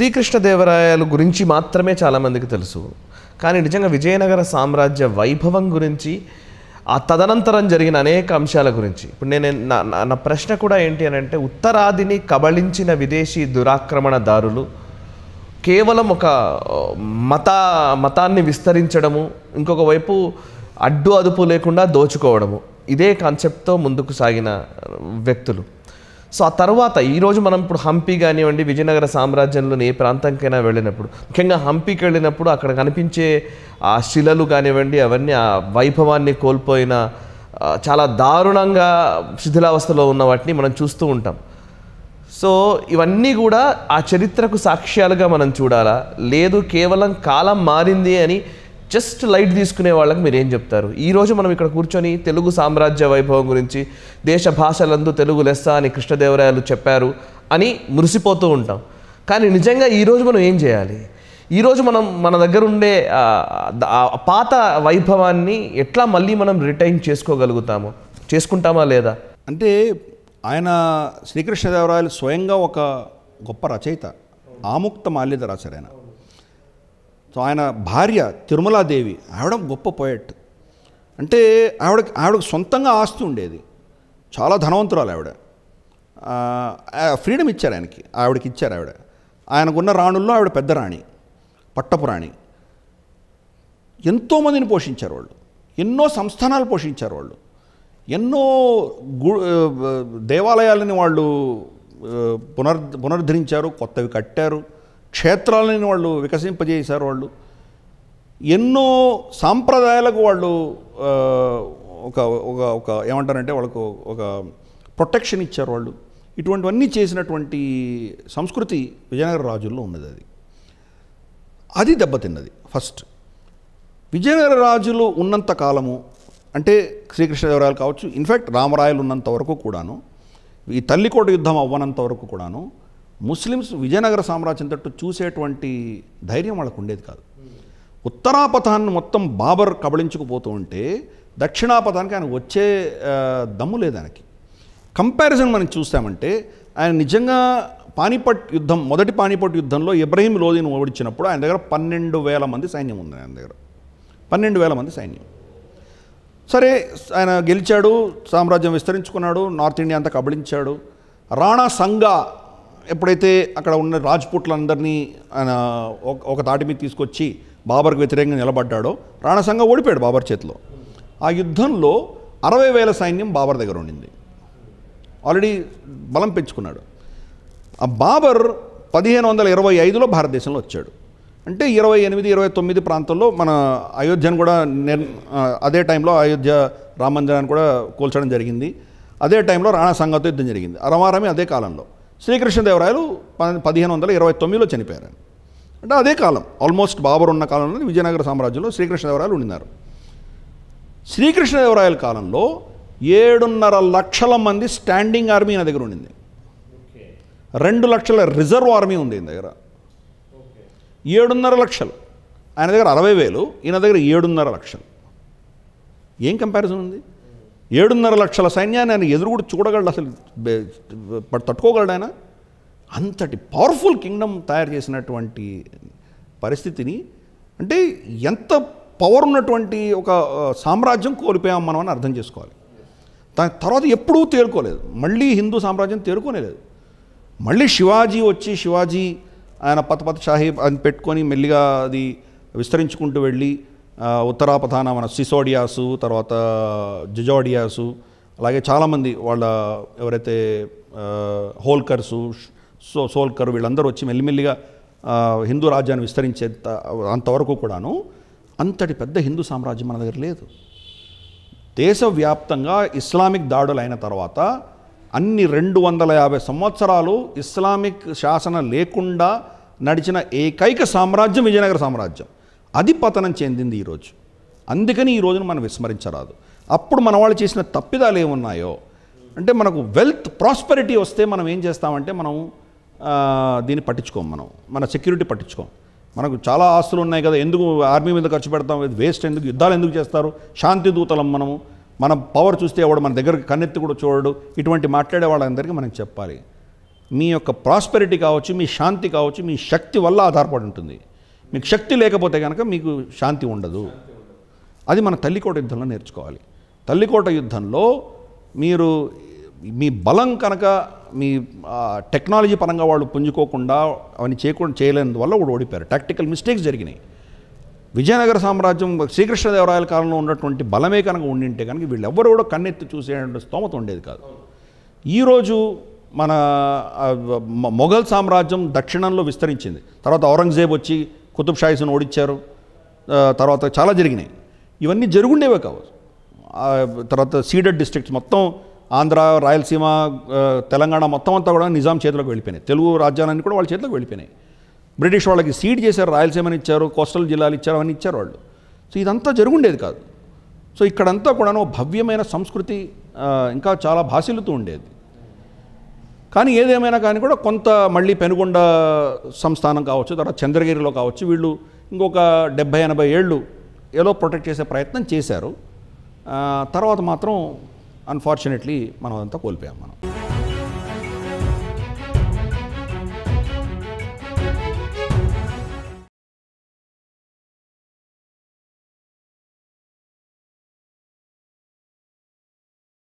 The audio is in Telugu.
శ్రీకృష్ణదేవరాయలు గురించి మాత్రమే చాలామందికి తెలుసు కానీ నిజంగా విజయనగర సామ్రాజ్య వైభవం గురించి ఆ తదనంతరం జరిగిన అనేక అంశాల గురించి ఇప్పుడు నేను నా నా ప్రశ్న కూడా ఏంటి అని అంటే ఉత్తరాదిని కబళించిన విదేశీ దురాక్రమణదారులు కేవలం ఒక మత మతాన్ని విస్తరించడము ఇంకొక వైపు అడ్డు అదుపు లేకుండా దోచుకోవడము ఇదే కాన్సెప్ట్తో ముందుకు సాగిన వ్యక్తులు సో ఆ తర్వాత ఈరోజు మనం ఇప్పుడు హంపి కానివ్వండి విజయనగర సామ్రాజ్యంలోని ఏ ప్రాంతంకైనా వెళ్ళినప్పుడు ముఖ్యంగా హంపికి వెళ్ళినప్పుడు అక్కడ కనిపించే ఆ శిలలు కానివ్వండి అవన్నీ ఆ వైభవాన్ని కోల్పోయిన చాలా దారుణంగా శిథిలావస్థలో ఉన్న వాటిని మనం చూస్తూ ఉంటాం సో ఇవన్నీ కూడా ఆ చరిత్రకు సాక్ష్యాలుగా మనం చూడాలా లేదు కేవలం కాలం మారింది అని జస్ట్ లైట్ తీసుకునే వాళ్ళకి మీరు ఏం చెప్తారు ఈరోజు మనం ఇక్కడ కూర్చొని తెలుగు సామ్రాజ్య వైభవం గురించి దేశ భాషలందు తెలుగు లెస్స అని కృష్ణదేవరాయలు చెప్పారు అని మురిసిపోతూ ఉంటాం కానీ నిజంగా ఈరోజు మనం ఏం చేయాలి ఈరోజు మనం మన దగ్గర ఉండే పాత వైభవాన్ని ఎట్లా మళ్ళీ మనం రిటైన్ చేసుకోగలుగుతాము చేసుకుంటామా లేదా అంటే ఆయన శ్రీకృష్ణదేవరాయలు స్వయంగా ఒక గొప్ప రచయిత ఆముక్త మాల్యద రాశారు ఆయన సో ఆయన భార్య తిరుమలాదేవి ఆవిడ గొప్ప పోయట్ అంటే ఆవిడ ఆవిడకు సొంతంగా ఆస్తి ఉండేది చాలా ధనవంతురాలు ఆవిడ ఫ్రీడమ్ ఇచ్చారు ఆయనకి ఆవిడకి ఇచ్చారు ఆవిడ ఆయనకున్న రాణుల్లో ఆవిడ పెద్ద రాణి పట్టపు రాణి ఎంతోమందిని పోషించారు వాళ్ళు ఎన్నో సంస్థానాలు పోషించారు వాళ్ళు ఎన్నో గు దేవాలయాలని వాళ్ళు పునర్ పునరుద్ధరించారు కొత్తవి కట్టారు క్షేత్రాలని వాళ్ళు వికసింపజేశారు వాళ్ళు ఎన్నో సాంప్రదాయాలకు వాళ్ళు ఒక ఒక ఒక ఏమంటారంటే వాళ్ళకు ఒక ప్రొటెక్షన్ ఇచ్చారు వాళ్ళు ఇటువంటివన్నీ చేసినటువంటి సంస్కృతి విజయనగర రాజుల్లో ఉన్నది అది అది దెబ్బతిన్నది ఫస్ట్ విజయనగర రాజులు ఉన్నంత కాలము అంటే శ్రీకృష్ణదేవరాయలు కావచ్చు ఇన్ఫ్యాక్ట్ రామరాయలు ఉన్నంత వరకు కూడాను ఈ తల్లికోట యుద్ధం అవ్వనంత వరకు కూడాను ముస్లిమ్స్ విజయనగర సామ్రాజ్యం తట్టు చూసేటువంటి ధైర్యం వాళ్ళకు ఉండేది కాదు ఉత్తరాపథాన్ని మొత్తం బాబర్ కబళించుకుపోతూ ఉంటే దక్షిణాపథానికి ఆయన వచ్చే దమ్ము లేదు ఆయనకి కంపారిజన్ మనం చూస్తామంటే ఆయన నిజంగా పానిపట్ యుద్ధం మొదటి పానిపట్ యుద్ధంలో ఇబ్రహీం లోదీని ఓడించినప్పుడు ఆయన దగ్గర పన్నెండు వేల మంది సైన్యం ఉంది ఆయన దగ్గర పన్నెండు వేల మంది సైన్యం సరే ఆయన గెలిచాడు సామ్రాజ్యం విస్తరించుకున్నాడు నార్త్ ఇండియా అంతా కబళించాడు రాణా సంఘా ఎప్పుడైతే అక్కడ ఉన్న రాజ్పుట్లందరినీ ఆయన ఒక తాటి మీద తీసుకొచ్చి బాబర్కు వ్యతిరేకంగా నిలబడ్డాడో రాణసంగ ఓడిపోయాడు బాబర్ చేతిలో ఆ యుద్ధంలో అరవై వేల సైన్యం బాబర్ దగ్గర ఉండింది ఆల్రెడీ బలం పెంచుకున్నాడు ఆ బాబర్ పదిహేను వందల ఇరవై ఐదులో భారతదేశంలో వచ్చాడు అంటే ఇరవై ఎనిమిది ఇరవై తొమ్మిది ప్రాంతంలో మన అయోధ్యను కూడా నిర్ అదే టైంలో అయోధ్య రామ మందిరాన్ని కూడా కూల్చడం జరిగింది అదే టైంలో రాణా యుద్ధం జరిగింది అరవారమే అదే కాలంలో శ్రీకృష్ణదేవరాయలు పదిహేను వందల ఇరవై తొమ్మిదిలో చనిపోయారు అంటే అదే కాలం ఆల్మోస్ట్ బాబర్ ఉన్న కాలంలో విజయనగర సామ్రాజ్యంలో శ్రీకృష్ణదేవరాయలు ఉండినారు శ్రీకృష్ణదేవరాయల కాలంలో ఏడున్నర లక్షల మంది స్టాండింగ్ ఆర్మీ నా దగ్గర ఉండింది రెండు లక్షల రిజర్వ్ ఆర్మీ ఉంది ఈయన దగ్గర ఏడున్నర లక్షలు ఆయన దగ్గర అరవై వేలు ఈయన దగ్గర ఏడున్నర లక్షలు ఏం కంపారిజన్ ఉంది ఏడున్నర లక్షల సైన్యాన్ని ఆయన ఎదురు కూడా చూడగలడు అసలు తట్టుకోగలడు ఆయన అంతటి పవర్ఫుల్ కింగ్డమ్ తయారు చేసినటువంటి పరిస్థితిని అంటే ఎంత పవర్ ఉన్నటువంటి ఒక సామ్రాజ్యం కోల్పోయాం మనం అని అర్థం చేసుకోవాలి దాని తర్వాత ఎప్పుడూ తేరుకోలేదు మళ్ళీ హిందూ సామ్రాజ్యం తేరుకోలేదు మళ్ళీ శివాజీ వచ్చి శివాజీ ఆయన పత సాహిబ్ అని పెట్టుకొని మెల్లిగా అది విస్తరించుకుంటూ వెళ్ళి ఉత్తరాపథాన మన సిసోడియాసు తర్వాత జిజోడియాసు అలాగే చాలామంది వాళ్ళ ఎవరైతే హోల్కర్సు సో సోల్కర్ వీళ్ళందరూ వచ్చి మెల్లిమెల్లిగా హిందూ రాజ్యాన్ని విస్తరించే అంతవరకు కూడాను అంతటి పెద్ద హిందూ సామ్రాజ్యం మన దగ్గర లేదు దేశవ్యాప్తంగా ఇస్లామిక్ దాడులు అయిన తర్వాత అన్ని రెండు వందల యాభై సంవత్సరాలు ఇస్లామిక్ శాసన లేకుండా నడిచిన ఏకైక సామ్రాజ్యం విజయనగర సామ్రాజ్యం అది పతనం చెందింది ఈరోజు అందుకని ఈ రోజున మనం విస్మరించరాదు అప్పుడు మన వాళ్ళు చేసిన తప్పిదాలు ఏమున్నాయో అంటే మనకు వెల్త్ ప్రాస్పెరిటీ వస్తే మనం ఏం చేస్తామంటే మనం దీన్ని పట్టించుకోం మనం మన సెక్యూరిటీ పట్టించుకోం మనకు చాలా ఆస్తులు ఉన్నాయి కదా ఎందుకు ఆర్మీ మీద ఖర్చు పెడతాం వేస్ట్ ఎందుకు యుద్ధాలు ఎందుకు చేస్తారు శాంతి దూతలం మనము మన పవర్ చూస్తే ఎవడు మన దగ్గర కన్నెత్తి కూడా చూడడు ఇటువంటి మాట్లాడే వాళ్ళందరికీ మనం చెప్పాలి మీ యొక్క ప్రాస్పెరిటీ కావచ్చు మీ శాంతి కావచ్చు మీ శక్తి వల్ల ఆధారపడి ఉంటుంది మీకు శక్తి లేకపోతే కనుక మీకు శాంతి ఉండదు అది మన తల్లికోట యుద్ధంలో నేర్చుకోవాలి తల్లికోట యుద్ధంలో మీరు మీ బలం కనుక మీ టెక్నాలజీ పరంగా వాళ్ళు పుంజుకోకుండా అవన్నీ చేయకుండా చేయలేనందువల్ల కూడా ఓడిపోయారు టాక్టికల్ మిస్టేక్స్ జరిగినాయి విజయనగర సామ్రాజ్యం శ్రీకృష్ణదేవరాయల కాలంలో ఉన్నటువంటి బలమే కనుక ఉండింటే కనుక ఎవరు కూడా కన్నెత్తి చూసేటువంటి స్తోమత ఉండేది కాదు ఈరోజు మన మొఘల్ సామ్రాజ్యం దక్షిణంలో విస్తరించింది తర్వాత ఔరంగజేబ్ వచ్చి కుతుబ్ షాయిస్ను ఓడించారు తర్వాత చాలా జరిగినాయి ఇవన్నీ జరుగుండేవే కావు తర్వాత సీడెడ్ డిస్ట్రిక్ట్స్ మొత్తం ఆంధ్ర రాయలసీమ తెలంగాణ మొత్తం అంతా కూడా నిజాం చేతిలోకి వెళ్ళిపోయినాయి తెలుగు రాజ్యాలన్నీ కూడా వాళ్ళ చేతిలోకి వెళ్ళిపోయినాయి బ్రిటిష్ వాళ్ళకి సీడ్ చేశారు రాయలసీమని ఇచ్చారు కోస్టల్ జిల్లాలు ఇచ్చారు అని ఇచ్చారు వాళ్ళు సో ఇదంతా జరుగుండేది కాదు సో ఇక్కడంతా కూడా భవ్యమైన సంస్కృతి ఇంకా చాలా భాషలుతూ ఉండేది కానీ ఏదేమైనా కానీ కూడా కొంత మళ్ళీ పెనుగొండ సంస్థానం కావచ్చు తర్వాత చంద్రగిరిలో కావచ్చు వీళ్ళు ఇంకొక డెబ్బై ఎనభై ఏళ్ళు ఏదో ప్రొటెక్ట్ చేసే ప్రయత్నం చేశారు తర్వాత మాత్రం అన్ఫార్చునేట్లీ మనం అదంతా కోల్పోయాం మనం